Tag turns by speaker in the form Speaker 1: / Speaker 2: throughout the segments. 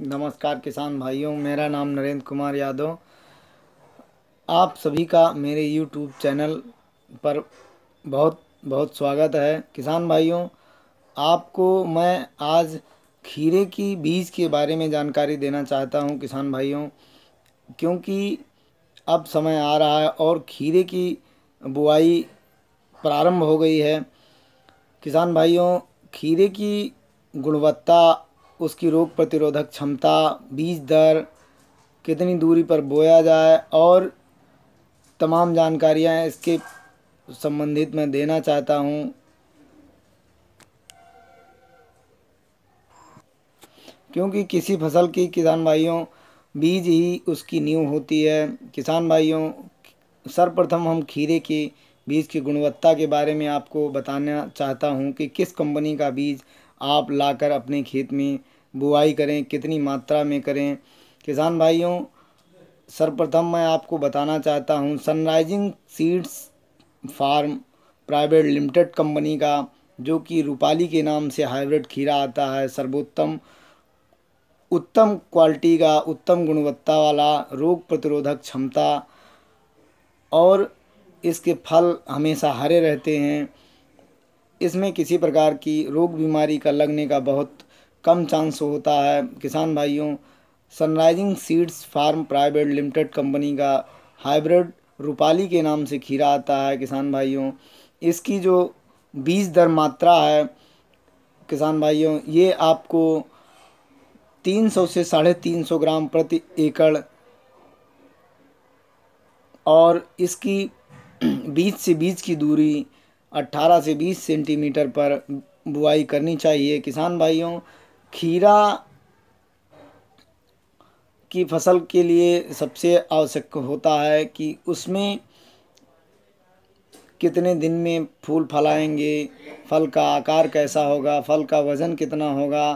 Speaker 1: नमस्कार किसान भाइयों मेरा नाम नरेंद्र कुमार यादव आप सभी का मेरे यूट्यूब चैनल पर बहुत बहुत स्वागत है किसान भाइयों आपको मैं आज खीरे की बीज के बारे में जानकारी देना चाहता हूं किसान भाइयों क्योंकि अब समय आ रहा है और खीरे की बुआई प्रारंभ हो गई है किसान भाइयों खीरे की गुणवत्ता उसकी रोग प्रतिरोधक क्षमता बीज दर कितनी दूरी पर बोया जाए और तमाम जानकारियाँ इसके संबंधित मैं देना चाहता हूँ क्योंकि किसी फसल की किसान भाइयों बीज ही उसकी नींव होती है किसान भाइयों सर्वप्रथम हम खीरे के बीज की गुणवत्ता के बारे में आपको बताना चाहता हूँ कि किस कंपनी का बीज आप लाकर अपने खेत में बुआई करें कितनी मात्रा में करें किसान भाइयों सर्वप्रथम मैं आपको बताना चाहता हूँ sunrising seeds farm private limited company का जो कि रूपाली के नाम से हाइब्रिड खीरा आता है सर्वोत्तम उत्तम क्वालिटी का उत्तम गुणवत्ता वाला रोग प्रतिरोधक क्षमता और इसके फल हमेशा हरे रहते हैं इसमें किसी प्रकार की रोग बीमारी का लगने का बहुत कम चांस होता है किसान भाइयों sunrising seeds farm private limited company का हाइब्रिड रूपाली के नाम से खीरा आता है किसान भाइयों इसकी जो बीज दर मात्रा है किसान भाइयों ये आपको 300 से साढ़े तीन सौ ग्राम प्रति एकड़ और इसकी बीज से बीज की दूरी 18 से 20 सेंटीमीटर पर बुआई करनी चाहिए किसान भाइयों खीरा की फसल के लिए सबसे आवश्यक होता है कि उसमें कितने दिन में फूल फलाएंगे फल का आकार कैसा होगा फल का वज़न कितना होगा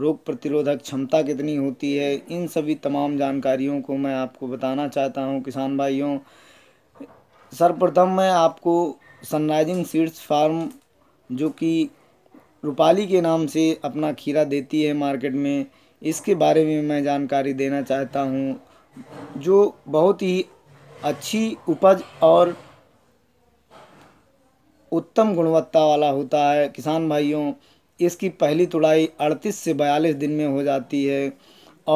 Speaker 1: रोग प्रतिरोधक क्षमता कितनी होती है इन सभी तमाम जानकारियों को मैं आपको बताना चाहता हूँ किसान भाइयों सर्वप्रथम मैं आपको सनराइजिंग सीड्स फार्म जो कि रूपाली के नाम से अपना खीरा देती है मार्केट में इसके बारे में मैं जानकारी देना चाहता हूँ जो बहुत ही अच्छी उपज और उत्तम गुणवत्ता वाला होता है किसान भाइयों इसकी पहली तुड़ाई 38 से 42 दिन में हो जाती है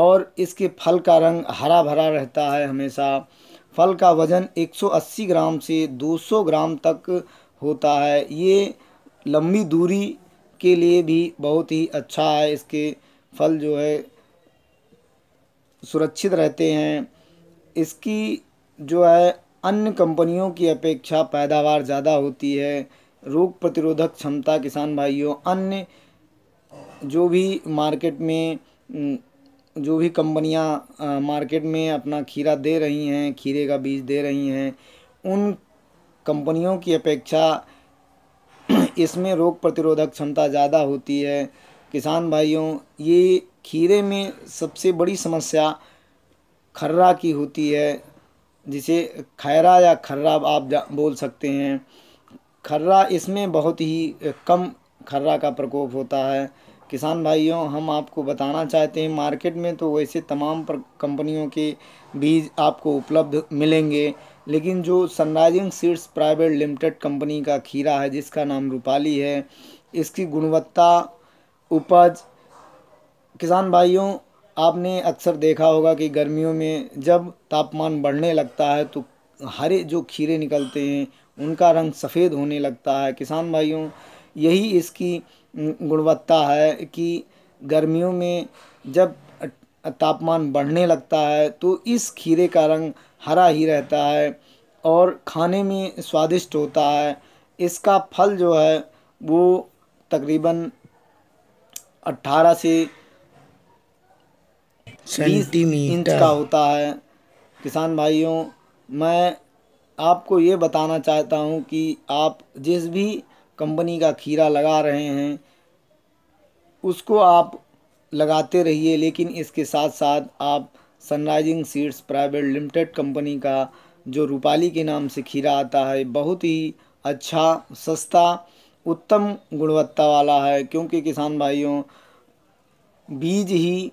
Speaker 1: और इसके फल का रंग हरा भरा रहता है हमेशा फल का वज़न 180 ग्राम से 200 ग्राम तक होता है ये लंबी दूरी के लिए भी बहुत ही अच्छा है इसके फल जो है सुरक्षित रहते हैं इसकी जो है अन्य कंपनियों की अपेक्षा पैदावार ज़्यादा होती है रोग प्रतिरोधक क्षमता किसान भाइयों अन्य जो भी मार्केट में जो भी कंपनियां मार्केट में अपना खीरा दे रही हैं खीरे का बीज दे रही हैं उन कंपनियों की अपेक्षा इसमें रोग प्रतिरोधक क्षमता ज़्यादा होती है किसान भाइयों ये खीरे में सबसे बड़ी समस्या खर्रा की होती है जिसे खैरा या खर्रा आप बोल सकते हैं खर्रा इसमें बहुत ही कम खर्रा का प्रकोप होता है किसान भाइयों हम आपको बताना चाहते हैं मार्केट में तो वैसे तमाम कंपनियों के बीज आपको उपलब्ध मिलेंगे लेकिन जो sunrising seeds private limited company का खीरा है जिसका नाम रूपाली है इसकी गुणवत्ता उपज किसान भाइयों आपने अक्सर देखा होगा कि गर्मियों में जब तापमान बढ़ने लगता है तो हरे जो खीरे निकलते हैं उनका रंग सफ़ेद होने लगता है किसान भाइयों यही इसकी गुणवत्ता है कि गर्मियों में जब तापमान बढ़ने लगता है तो इस खीरे का रंग हरा ही रहता है और खाने में स्वादिष्ट होता है इसका फल जो है वो तकरीबन 18 से सेंटीमीटर इंच का होता है किसान भाइयों मैं आपको ये बताना चाहता हूँ कि आप जिस भी कंपनी का खीरा लगा रहे हैं उसको आप लगाते रहिए लेकिन इसके साथ साथ आप sunrising seeds private limited company का जो रूपाली के नाम से खीरा आता है बहुत ही अच्छा सस्ता उत्तम गुणवत्ता वाला है क्योंकि किसान भाइयों बीज ही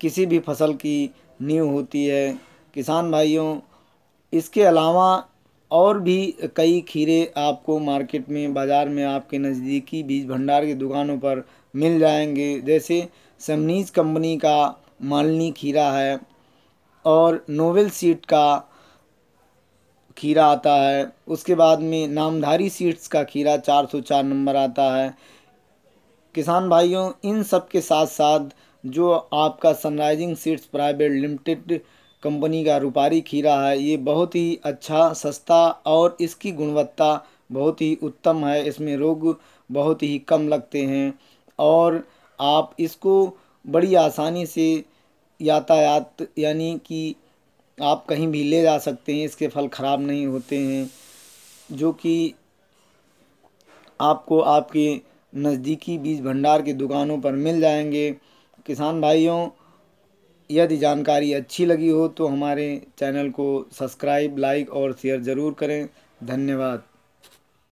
Speaker 1: किसी भी फसल की नींव होती है किसान भाइयों इसके अलावा और भी कई खीरे आपको मार्केट में बाज़ार में आपके नज़दीकी बीज भंडार की दुकानों पर मिल जाएंगे जैसे समनीज कंपनी का मालनी खीरा है और नोवेल सीट का खीरा आता है उसके बाद में नामधारी सीड्स का खीरा 404 नंबर आता है किसान भाइयों इन सब के साथ साथ जो आपका sunrising seeds private limited company का रुपारी खीरा है ये बहुत ही अच्छा सस्ता और इसकी गुणवत्ता बहुत ही उत्तम है इसमें रोग बहुत ही कम लगते हैं और आप इसको बड़ी आसानी से यातायात यानी कि आप कहीं भी ले जा सकते हैं इसके फल ख़राब नहीं होते हैं जो कि आपको आपके नज़दीकी बीज भंडार के दुकानों पर मिल जाएंगे किसान भाइयों यदि जानकारी अच्छी लगी हो तो हमारे चैनल को सब्सक्राइब लाइक और शेयर ज़रूर करें धन्यवाद